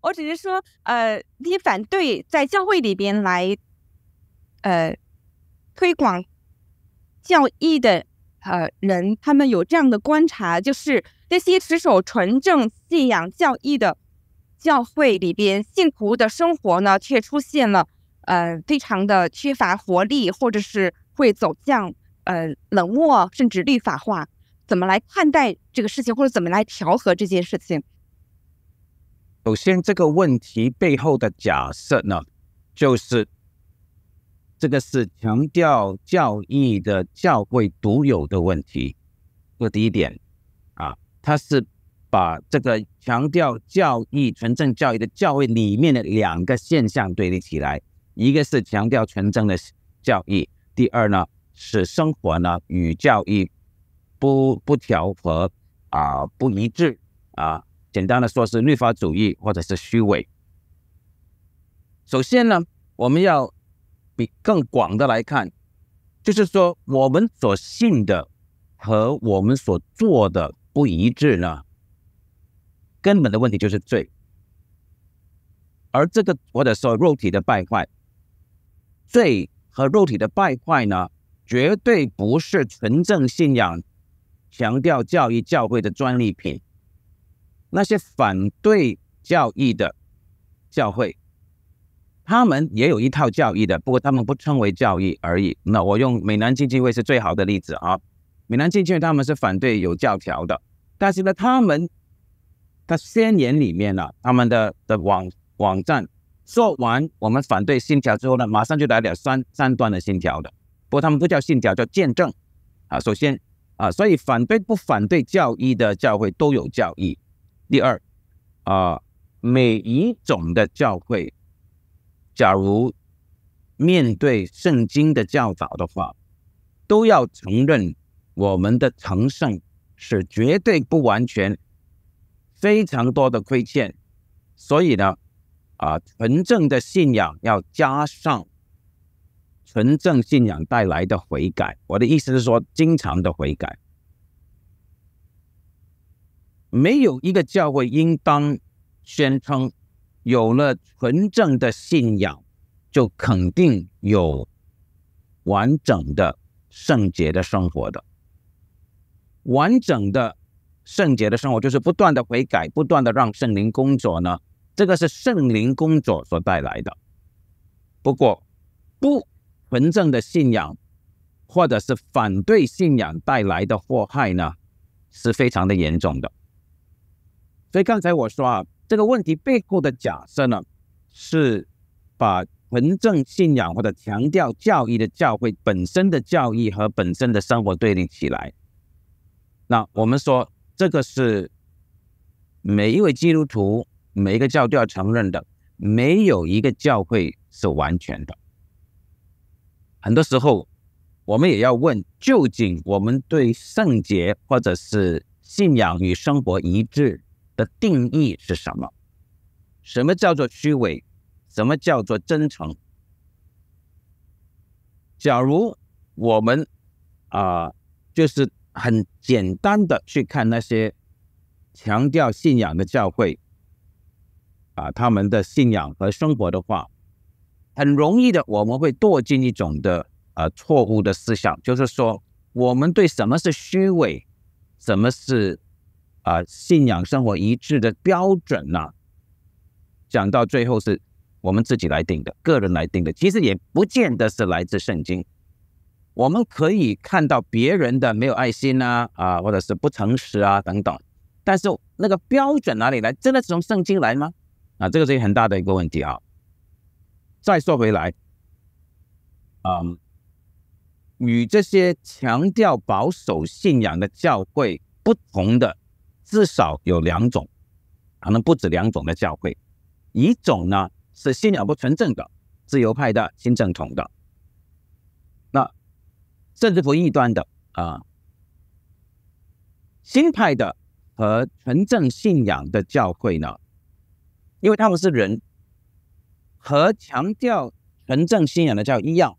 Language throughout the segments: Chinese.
我只是说，呃，那些反对在教会里边来，呃，推广教义的呃人，他们有这样的观察，就是那些持守纯正信仰教义的教会里边信徒的生活呢，却出现了呃非常的缺乏活力，或者是会走向呃冷漠，甚至律法化。怎么来看待这个事情，或者怎么来调和这件事情？首先，这个问题背后的假设呢，就是这个是强调教义的教会独有的问题。这第一点啊，它是把这个强调教义、纯正教义的教会里面的两个现象对立起来，一个是强调纯正的教义，第二呢是生活呢与教义不不调和啊，不一致啊。简单的说，是律法主义或者是虚伪。首先呢，我们要比更广的来看，就是说我们所信的和我们所做的不一致呢，根本的问题就是罪。而这个或者说肉体的败坏，罪和肉体的败坏呢，绝对不是纯正信仰强调教育教会的专利品。那些反对教义的教会，他们也有一套教义的，不过他们不称为教义而已。那我用美南经济会是最好的例子啊。美南经济会他们是反对有教条的，但是呢，他们他宣言里面呢，他们的的网网站说完我们反对信条之后呢，马上就来了三三段的信条的，不过他们不叫信条，叫见证啊。首先啊，所以反对不反对教义的教会都有教义。第二，啊，每一种的教会，假如面对圣经的教导的话，都要承认我们的成圣是绝对不完全，非常多的亏欠。所以呢，啊，纯正的信仰要加上纯正信仰带来的悔改。我的意思是说，经常的悔改。没有一个教会应当宣称，有了纯正的信仰，就肯定有完整的圣洁的生活的。完整的圣洁的生活就是不断的悔改，不断的让圣灵工作呢。这个是圣灵工作所带来的。不过，不纯正的信仰，或者是反对信仰带来的祸害呢，是非常的严重的。所以刚才我说啊，这个问题背后的假设呢，是把纯正信仰或者强调教义的教会本身的教义和本身的生活对立起来。那我们说，这个是每一位基督徒、每一个教都要承认的，没有一个教会是完全的。很多时候，我们也要问，究竟我们对圣洁或者是信仰与生活一致？的定义是什么？什么叫做虚伪？什么叫做真诚？假如我们啊，就是很简单的去看那些强调信仰的教会啊，他们的信仰和生活的话，很容易的我们会堕进一种的呃错误的思想，就是说我们对什么是虚伪，什么是？啊，信仰生活一致的标准呢？讲到最后是，我们自己来定的，个人来定的，其实也不见得是来自圣经。我们可以看到别人的没有爱心呐，啊，或者是不诚实啊等等，但是那个标准哪里来？真的是从圣经来吗？啊，这个是一个很大的一个问题啊。再说回来，嗯，与这些强调保守信仰的教会不同的。至少有两种，可能不止两种的教会，一种呢是信仰不纯正的，自由派的、新正统的，那甚至不异端的啊，新派的和纯正信仰的教会呢，因为他们是人，和强调纯正信仰的教一样，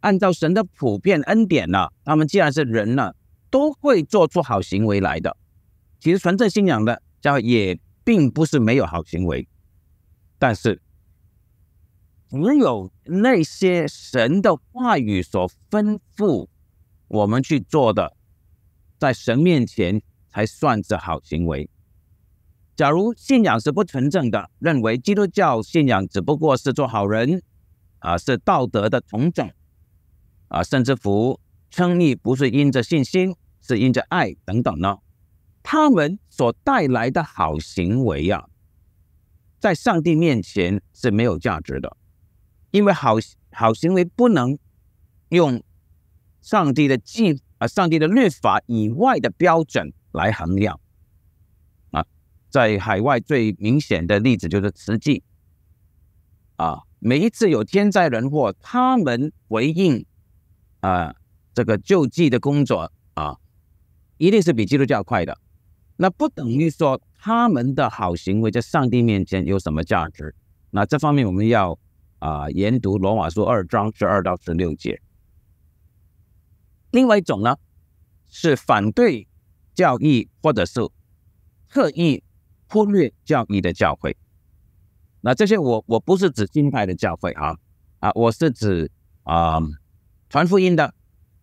按照神的普遍恩典呢，他们既然是人呢，都会做出好行为来的。其实纯正信仰的，教也并不是没有好行为，但是只有那些神的话语所吩咐我们去做的，在神面前才算是好行为。假如信仰是不纯正的，认为基督教信仰只不过是做好人，啊，是道德的重整，啊，甚至福称义不是因着信心，是因着爱等等呢？他们所带来的好行为啊，在上帝面前是没有价值的，因为好好行为不能用上帝的纪啊、上帝的律法以外的标准来衡量啊。在海外最明显的例子就是慈济啊，每一次有天灾人祸，他们回应啊这个救济的工作啊，一定是比基督教快的。那不等于说他们的好行为在上帝面前有什么价值？那这方面我们要啊研读罗马书二章十二到十六节。另外一种呢，是反对教义或者是刻意忽略教义的教会。那这些我我不是指金派的教会哈啊，我是指啊传福音的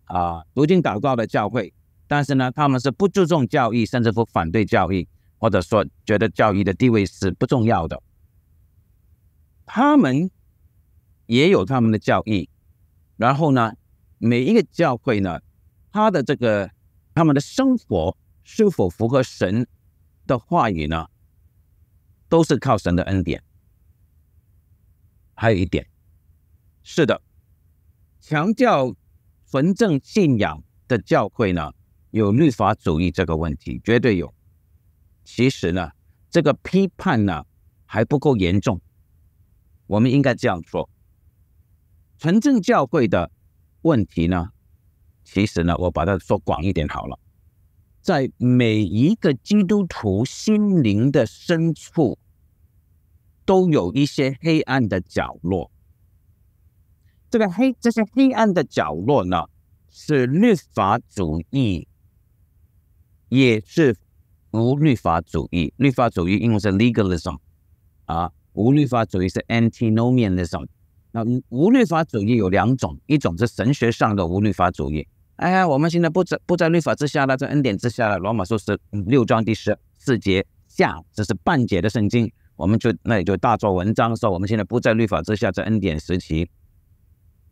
啊读经祷告的教会。但是呢，他们是不注重教育，甚至不反对教育，或者说觉得教育的地位是不重要的。他们也有他们的教义，然后呢，每一个教会呢，他的这个他们的生活是否符合神的话语呢，都是靠神的恩典。还有一点，是的，强调纯正信仰的教会呢。有律法主义这个问题，绝对有。其实呢，这个批判呢还不够严重。我们应该这样说：纯正教会的问题呢，其实呢，我把它说广一点好了，在每一个基督徒心灵的深处，都有一些黑暗的角落。这个黑，这些黑暗的角落呢，是律法主义。也是无律法主义，律法主义英文是 legalism，啊，无律法主义是 antinomianism。那无律法主义有两种，一种是神学上的无律法主义。哎呀，我们现在不在不在律法之下了，在恩典之下了。罗马书十六章第十四节下，这是半节的圣经，我们就那也就大做文章说我们现在不在律法之下，在恩典时期。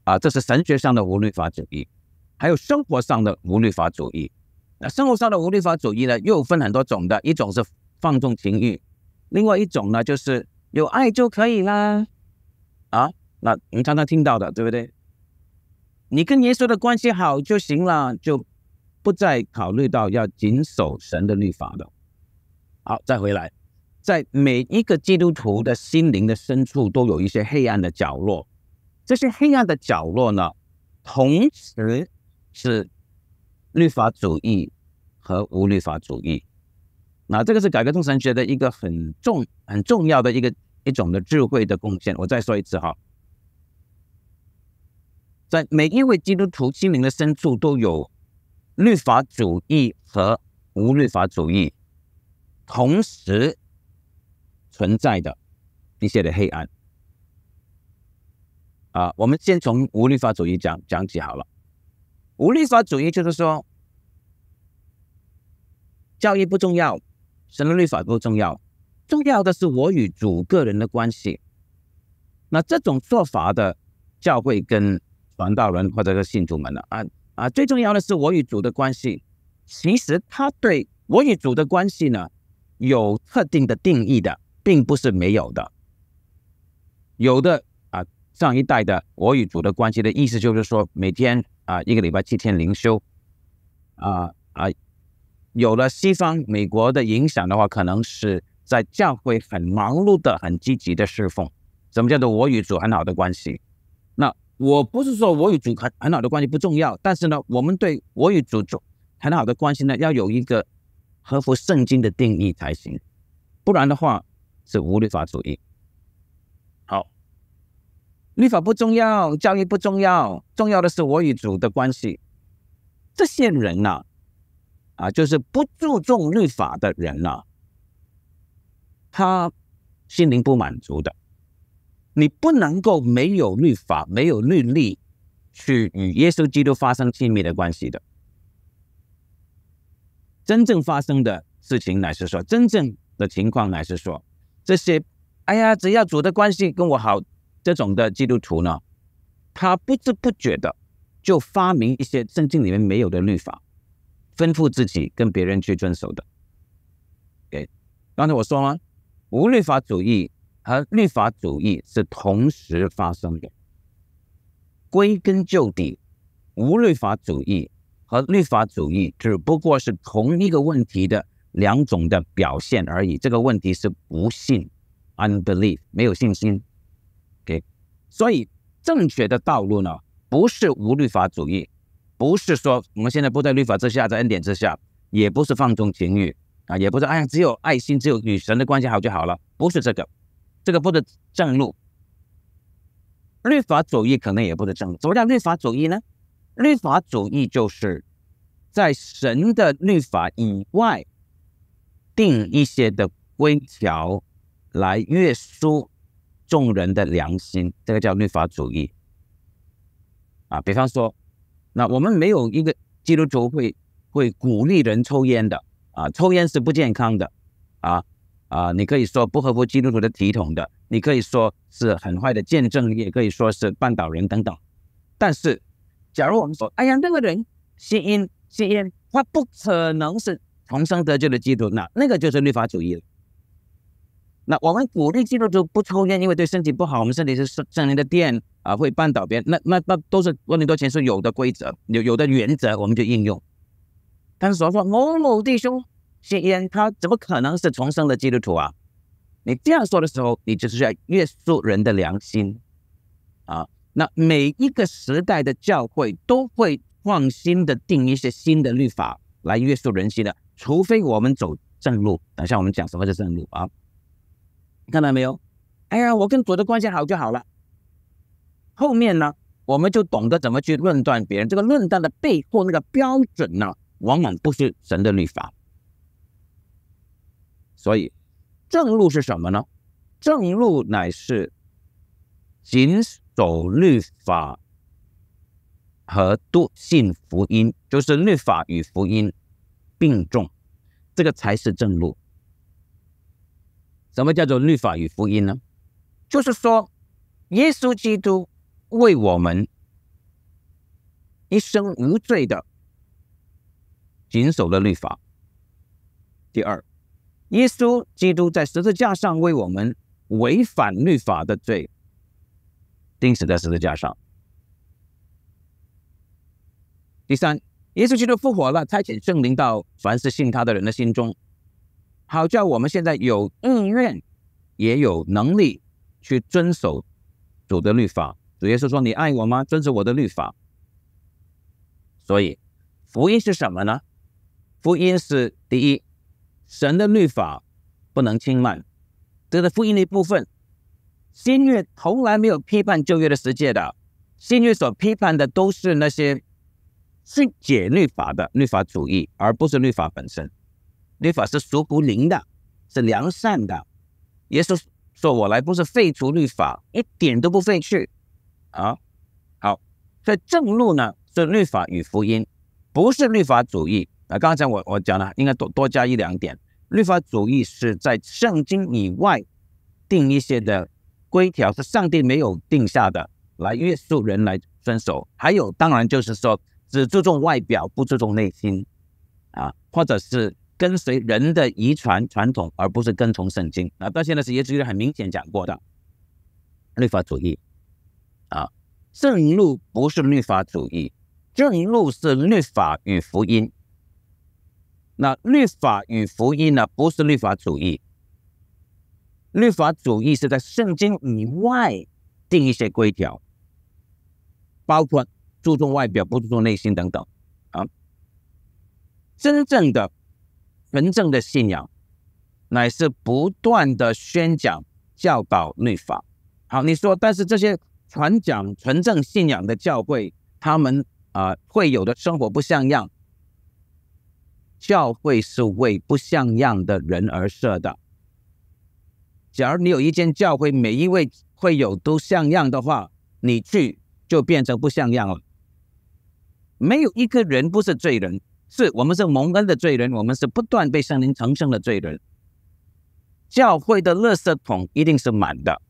啊，这是神学上的无律法主义，还有生活上的无律法主义。生活上的无律法主义呢，又分很多种的。一种是放纵情欲，另外一种呢，就是有爱就可以啦，啊，那我们常常听到的，对不对？你跟耶稣的关系好就行了，就不再考虑到要谨守神的律法的。好，再回来，在每一个基督徒的心灵的深处，都有一些黑暗的角落。这些黑暗的角落呢，同时是律法主义。和无律法主义，那这个是改革宗神学的一个很重、很重要的一个一种的智慧的贡献。我再说一次哈，在每一位基督徒心灵的深处，都有律法主义和无律法主义同时存在的一些的黑暗。啊，我们先从无律法主义讲讲起好了。无律法主义就是说。教义不重要，神的律法不重要，重要的是我与主个人的关系。那这种做法的教会跟传道人或者是信徒们呢？啊啊，最重要的是我与主的关系。其实他对我与主的关系呢，有特定的定义的，并不是没有的。有的啊，上一代的我与主的关系的意思就是说，每天啊，一个礼拜七天灵修，啊啊。有了西方美国的影响的话，可能是在教会很忙碌的、很积极的侍奉。什么叫做我与主很好的关系？那我不是说我与主很很好的关系不重要，但是呢，我们对我与主主很好的关系呢，要有一个合乎圣经的定义才行。不然的话是无律法主义。好，律法不重要，教育不重要，重要的是我与主的关系。这些人呐。啊，就是不注重律法的人呢，他心灵不满足的。你不能够没有律法、没有律例，去与耶稣基督发生亲密的关系的。真正发生的事情乃是说，真正的情况乃是说，这些哎呀，只要主的关系跟我好，这种的基督徒呢，他不知不觉的就发明一些圣经里面没有的律法。吩咐自己跟别人去遵守的，哎，刚才我说吗？无律法主义和律法主义是同时发生的。归根究底，无律法主义和律法主义只不过是同一个问题的两种的表现而已。这个问题是不信 （unbelief），没有信心。给，所以正确的道路呢，不是无律法主义。不是说我们现在不在律法之下，在恩典之下，也不是放纵情欲啊，也不是哎呀，只有爱心，只有与神的关系好就好了，不是这个，这个不是正路。律法主义可能也不是正路。么叫律法主义呢？律法主义就是在神的律法以外定一些的规条来约束众人的良心，这个叫律法主义啊。比方说。那我们没有一个基督徒会会鼓励人抽烟的啊，抽烟是不健康的啊啊，你可以说不合乎基督徒的体统的，你可以说是很坏的见证，也可以说是绊倒人等等。但是，假如我们说，哎呀，那个人吸烟吸烟，他不可能是重生得救的基督徒，那那个就是律法主义了。那我们鼓励基督徒不抽烟，因为对身体不好。我们身体是圣圣灵的殿啊，会绊倒别人。那那那都是万利多前是有的规则，有有的原则，我们就应用。但是我说某某弟兄吸烟，他怎么可能是重生的基督徒啊？你这样说的时候，你就是要约束人的良心啊。那每一个时代的教会都会创新的定一些新的律法来约束人心的，除非我们走正路。等一下我们讲什么是正路啊？看到没有？哎呀，我跟左的关系好就好了。后面呢，我们就懂得怎么去论断别人。这个论断的背后，那个标准呢，往往不是神的律法。所以，正路是什么呢？正路乃是谨守律法和笃信福音，就是律法与福音并重，这个才是正路。什么叫做律法与福音呢？就是说，耶稣基督为我们一生无罪的谨守了律法。第二，耶稣基督在十字架上为我们违反律法的罪钉死在十字架上。第三，耶稣基督复活了，差遣圣灵到凡是信他的人的心中。好叫我们现在有意愿，也有能力去遵守主的律法。主耶稣说：“你爱我吗？遵守我的律法。”所以福音是什么呢？福音是第一，神的律法不能轻慢。这是福音的一部分。新月从来没有批判旧约的世界的，新月所批判的都是那些，是解律法的律法主义，而不是律法本身。律法是属不灵的，是良善的。耶稣说我来不是废除律法，一点都不废去啊！好，所以正路呢是律法与福音，不是律法主义啊。刚才我我讲了，应该多多加一两点。律法主义是在圣经以外定一些的规条，是上帝没有定下的，来约束人来遵守。还有，当然就是说只注重外表，不注重内心啊，或者是。跟随人的遗传传统，而不是跟从圣经啊！到现在是耶稣很明显讲过的律法主义啊，正路不是律法主义，正路是律法与福音。那律法与福音呢，不是律法主义。律法主义是在圣经以外定一些规条，包括注重外表、不注重内心等等啊。真正的。纯正的信仰，乃是不断的宣讲、教导律法。好，你说，但是这些传讲纯正信仰的教会，他们啊，会有的生活不像样。教会是为不像样的人而设的。假如你有一间教会，每一位会有都像样的话，你去就变成不像样了。没有一个人不是罪人。是，我们是蒙恩的罪人，我们是不断被圣灵成圣的罪人。教会的垃圾桶一定是满的，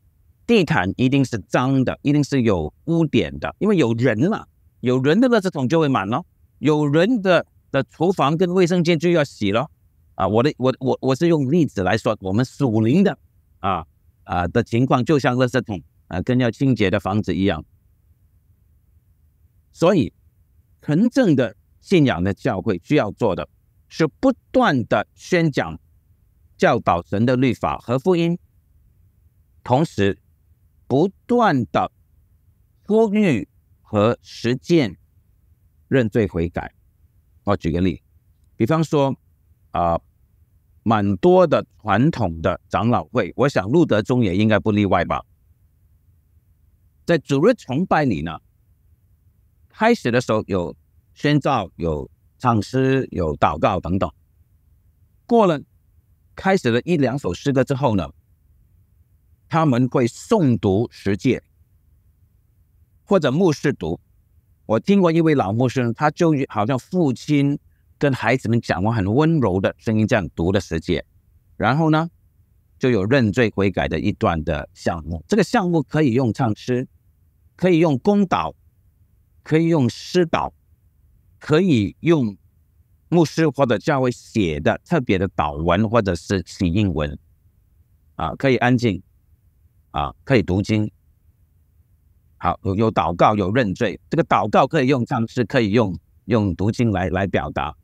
地毯一定是脏的，一定是有污点的，因为有人了，有人的垃圾桶就会满咯，有人的的厨房跟卫生间就要洗咯。啊，我的我我我是用例子来说，我们属灵的啊啊的情况，就像垃圾桶啊跟要清洁的房子一样。所以，纯正的。信仰的教会需要做的是不断的宣讲、教导神的律法和福音，同时不断的呼吁和实践认罪悔改。我举个例，比方说啊，蛮多的传统的长老会，我想路德宗也应该不例外吧。在主日崇拜里呢，开始的时候有。宣召有唱诗、有祷告等等。过了开始了一两首诗歌之后呢，他们会诵读十诫，或者牧师读。我听过一位老牧师，他就好像父亲跟孩子们讲过很温柔的声音这样读的十诫。然后呢，就有认罪悔改的一段的项目。这个项目可以用唱诗，可以用公祷，可以用诗祷。可以用牧师或者教会写的特别的祷文，或者是起应文，啊，可以安静，啊，可以读经。好，有有祷告，有认罪。这个祷告可以用唱诗，可以用用读经来来表达。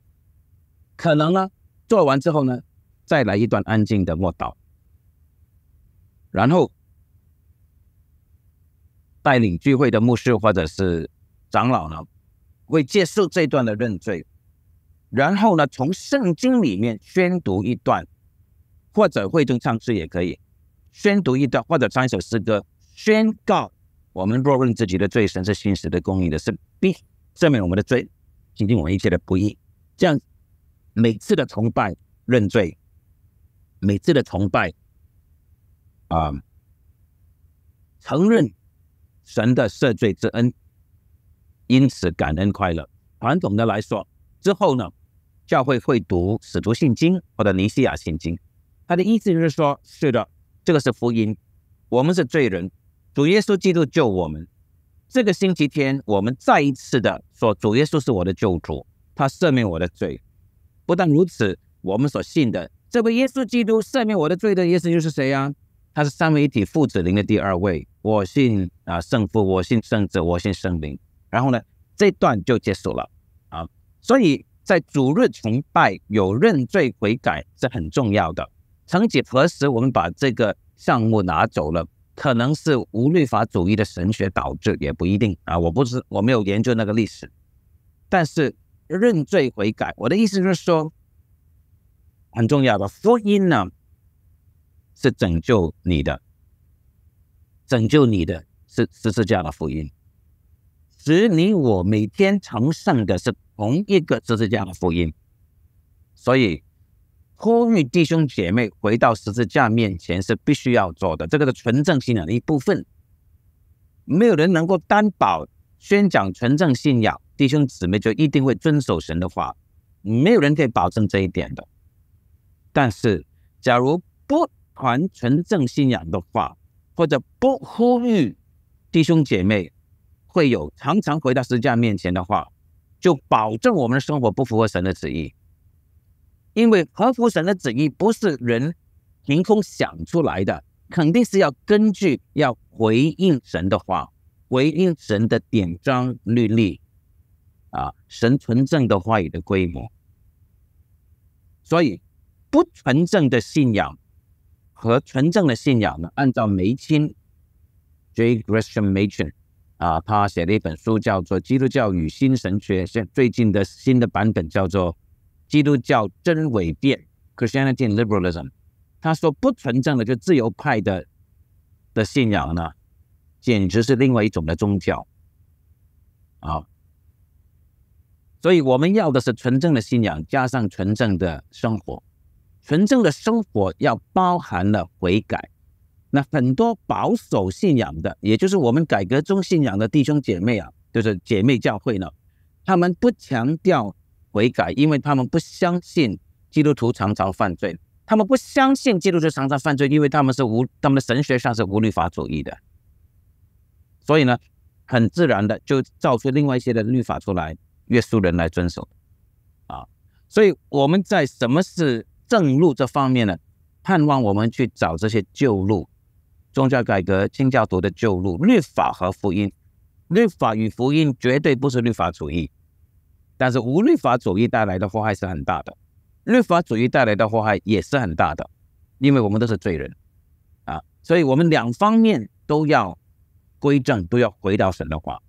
可能呢，做完之后呢，再来一段安静的默祷。然后带领聚会的牧师或者是长老呢。会接受这段的认罪，然后呢，从圣经里面宣读一段，或者会中唱诗也可以宣读一段，或者唱一首诗歌，宣告我们若认自己的罪，神是信实的、公义的，是必赦免我们的罪，洗净我们一切的不义。这样每次的崇拜认罪，每次的崇拜，啊，承认神的赦罪之恩。因此，感恩快乐。传统的来说，之后呢，教会会读使徒信经或者尼西亚信经。他的意思就是说，是的，这个是福音。我们是罪人，主耶稣基督救我们。这个星期天，我们再一次的说，主耶稣是我的救主，他赦免我的罪。不但如此，我们所信的，这位耶稣基督赦免我的罪的耶稣又是谁呀？他是三位一体，父子灵的第二位。我信啊，圣父；我信圣子；我信圣灵。然后呢，这段就结束了啊。所以在主日崇拜有认罪悔改是很重要的。曾几何时，我们把这个项目拿走了，可能是无律法主义的神学导致，也不一定啊。我不是我没有研究那个历史，但是认罪悔改，我的意思就是说，很重要的福音呢，是拯救你的，拯救你的，是十字架的福音。使你我每天承圣的是同一个十字架的福音，所以呼吁弟兄姐妹回到十字架面前是必须要做的，这个是纯正信仰的一部分。没有人能够担保宣讲纯正信仰弟兄姊妹就一定会遵守神的话，没有人可以保证这一点的。但是，假如不传纯正信仰的话，或者不呼吁弟兄姐妹，会有常常回到私家面前的话，就保证我们的生活不符合神的旨意，因为合乎神的旨意不是人凭空想出来的，肯定是要根据要回应神的话，回应神的典章律例啊，神纯正的话语的规模。所以不纯正的信仰和纯正的信仰呢，按照梅钦 J. Christian Mason。啊，他写了一本书，叫做《基督教与新神学》，现最近的新的版本叫做《基督教真伪辨》，Christianity Liberalism。他说不纯正的就自由派的的信仰呢，简直是另外一种的宗教。啊，所以我们要的是纯正的信仰，加上纯正的生活。纯正的生活要包含了悔改。那很多保守信仰的，也就是我们改革中信仰的弟兄姐妹啊，就是姐妹教会呢，他们不强调悔改，因为他们不相信基督徒常常犯罪，他们不相信基督徒常常犯罪，因为他们是无他们的神学上是无律法主义的，所以呢，很自然的就造出另外一些的律法出来，约束人来遵守，啊，所以我们在什么是正路这方面呢，盼望我们去找这些旧路。宗教改革、新教徒的旧路、律法和福音，律法与福音绝对不是律法主义，但是无律法主义带来的祸害是很大的，律法主义带来的祸害也是很大的，因为我们都是罪人啊，所以我们两方面都要归正，都要回到神的话。